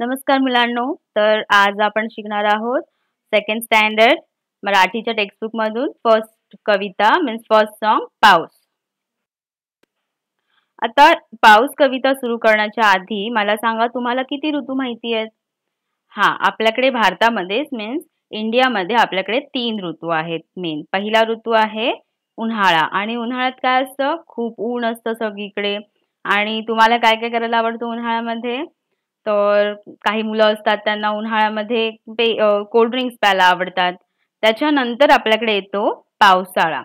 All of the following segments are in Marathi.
नमस्कार मुलांनो तर आज आपण शिकणार आहोत सेकंड स्टँडर्ड मराठीच्या मधून फर्स्ट कविता मीन्स फर्स्ट सॉन्ग पाऊस आता पाऊस कविता सुरू करण्याच्या आधी मला सांगा तुम्हाला किती ऋतू माहिती आहेत हा आपल्याकडे भारतामध्येच मीन्स इंडियामध्ये आपल्याकडे तीन ऋतू आहेत मेन पहिला ऋतू आहे उन्हाळा आणि उन्हाळ्यात काय असतं खूप ऊन असतं सगळीकडे आणि तुम्हाला काय काय करायला आवडतं उन्हाळ्यामध्ये तर काही मुलं असतात त्यांना उन्हाळ्यामध्ये पे कोल्ड ड्रिंक्स प्यायला आवडतात त्याच्यानंतर आपल्याकडे येतो पावसाळा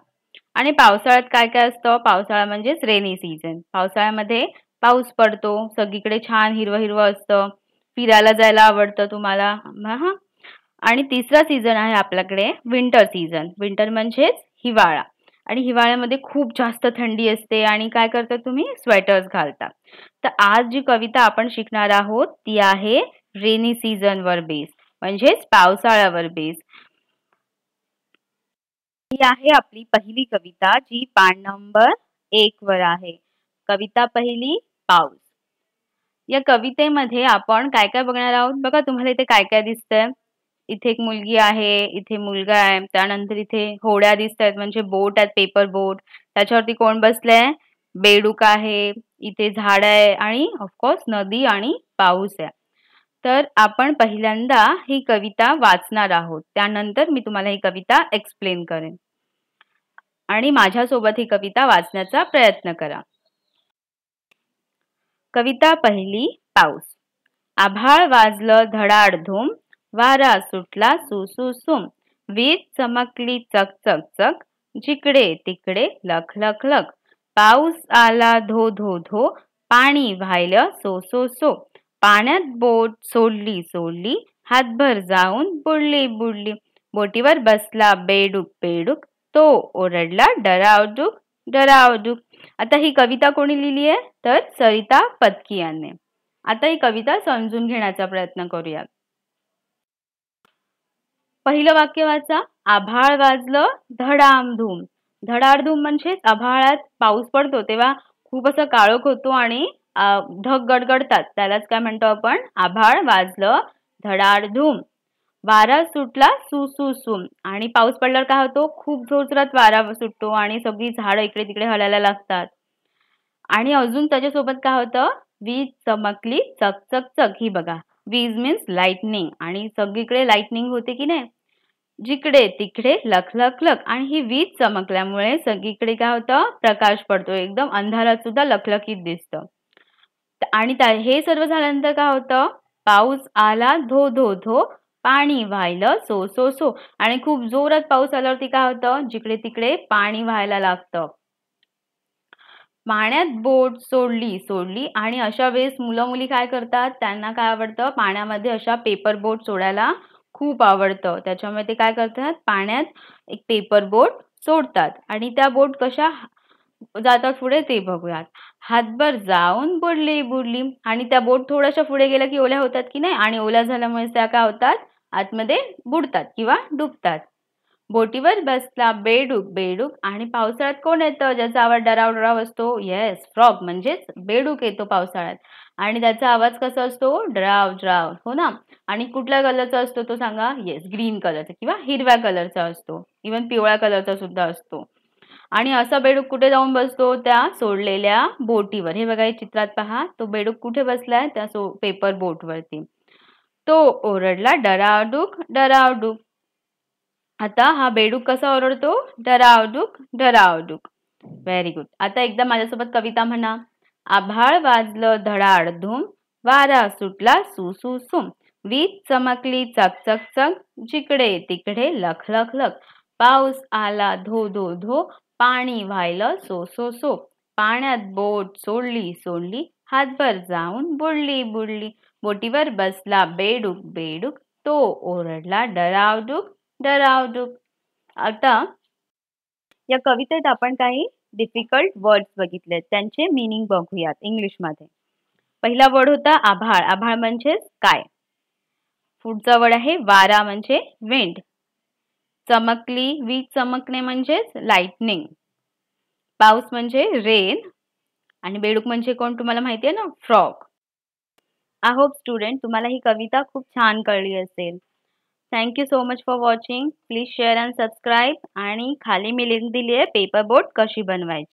आणि पावसाळ्यात काय काय असतं पावसाळा म्हणजेच रेनी सीझन पावसाळ्यामध्ये पाऊस पडतो सगळीकडे छान हिरवं हिरवं असतं फिरायला जायला आवडतं तुम्हाला आणि तिसरा सीझन आहे आपल्याकडे विंटर सीझन विंटर म्हणजेच हिवाळा आणि हिवाळ्यामध्ये खूप जास्त थंडी असते आणि काय करता तुम्ही स्वेटर्स घालता तर आज जी कविता आपण शिकणार आहोत ती आहे रेनी सीझनवर बेस म्हणजेच पावसाळ्यावर बेस ही आहे आपली पहिली कविता जी पान नंबर एक वर आहे कविता पहिली पाऊस या कवितेमध्ये आपण काय काय बघणार आहोत बघा तुम्हाला इथे काय काय दिसतंय इथे एक मुलगी आहे इथे मुलगा आहे त्यानंतर इथे होड्या आहेत म्हणजे बोट आहेत पेपर बोट त्याच्यावरती कोण आहे बेडूक आहे इथे झाड आहे आणि ऑफकोर्स नदी आणि पाऊस आहे तर आपण पहिल्यांदा ही कविता वाचणार आहोत त्यानंतर मी तुम्हाला ही कविता एक्सप्लेन करेन आणि माझ्यासोबत ही कविता वाचण्याचा प्रयत्न करा कविता पहिली पाऊस आभाळ वाजलं धडाडधूम वारा सुटला सुसुसुम वीज चमकली चक चक चक जिकडे तिकडे लख लख लख पाऊस आला धो धो धो पाणी व्हायलं सो सो सो पाण्यात बोट सोडली सोडली हातभर जाऊन बुडली बुडली बोटीवर बसला बेडूक बेडूक तो ओरडला डरावडूक डरावडूक आता ही कविता कोणी लिहिली आहे तर सरिता पत्की आता ही कविता समजून घेण्याचा प्रयत्न करूयात पहिलं वाक्य वाचा आभाळ वाजलं धडामधूम धडाडधूम म्हणजे आभाळात पाऊस पडतो तेव्हा खूप असं काळोख होतो आणि ढग गडगडतात त्यालाच काय म्हणतो आपण आभाळ वाजलं धडाडधूम वारा सुटला सुसुसूम आणि पाऊस पडल्यावर काय होतो खूप जोरजोरात वारा सुटतो आणि सगळी झाडं इकडे तिकडे हलायला लागतात आणि अजून त्याच्यासोबत काय होतं वीज चमकली चकचक चक ही बघा वीज मीन्स लाइटनिंग आणि सगळीकडे लाइटनिंग होते की नाही जिकडे तिकडे लखलखलख आणि ही वीज चमकल्यामुळे सगळीकडे काय होतं प्रकाश पडतो एकदम अंधारात सुद्धा लखलखीत दिसतं आणि हे सर्व झाल्यानंतर काय होतं पाऊस आला धो धो धो पाणी व्हायला सो सो सो आणि खूप जोरात पाऊस आल्यावरती काय होतं जिकडे तिकडे पाणी व्हायला लागतं पाण्यात बोट सोडली सोडली आणि अशा वेळेस मुलं मुली काय करतात त्यांना काय आवडतं पाण्यामध्ये अशा पेपर बोट सोडायला खूप आवडतं त्याच्यामुळे ते काय करतात पाण्यात एक पेपर बोट सोडतात आणि त्या बोट कशा जातात पुढे ते बघूयात हातभर जाऊन बुडली बुडली आणि त्या बोट थोड्याशा पुढे गेल्या की ओल्या होतात की नाही आणि ओल्या झाल्यामुळे त्या काय होतात आतमध्ये बुडतात किंवा डुबतात बोटीवर बसला बेडूक बेडूक आणि पावसाळ्यात कोण येतं ज्याचा आवाज डराव डराव असतो येस फ्रॉग म्हणजेच बेडूक येतो पावसाळ्यात आणि त्याचा आवाज कसा असतो डराव ड्राव हो ना आणि कुठल्या कलरचा असतो तो सांगा येस ग्रीन कलरचा किंवा हिरव्या कलरचा असतो इवन पिवळ्या कलरचा सुद्धा असतो आणि असा बेडूक कुठे जाऊन बसतो त्या सोडलेल्या बोटीवर हे बघा चित्रात पहा तो बेडूक कुठे बसलाय त्या सो पेपर बोटवरती तो ओरडला डरावडूक डरावडूक आता हा बेडूक कसा ओरडतो डरावडूक डरावडूक व्हेरी गुड आता एकदा माझ्यासोबत कविता म्हणा आभाळ वाजलं धडाड धूम वारा सुटला सुसू सुम वीज चमकली चक चक चक जिकडे तिकडे लख लख लख पाऊस आला धो धो धो पाणी व्हायलं सो सो सो पाण्यात बोट सोडली सोडली हातभर जाऊन बुडली बुडली बोटीवर बसला बेडूक बेडूक तो ओरडला डरावडूक डरावडूक आता या कवितेत आपण काही डिफिकल्ट वर्ड्स बघितले त्यांचे मिनिंग बघूयात इंग्लिशमध्ये पहिला वर्ड होता आभाळ आभाळ म्हणजे काय पुढचा वर्ड आहे वारा म्हणजे विंड चमकली वीज चमकणे म्हणजेच लाइटनिंग पाऊस म्हणजे रेन आणि बेडूक म्हणजे कोण तुम्हाला माहिती आहे ना फ्रॉग आय होप स्टुडंट तुम्हाला ही कविता खूप छान कळली असेल thank you so much for watching please share and subscribe आणि खाली मी लिंक दिली आहे पेपर बोट कशी बनवायची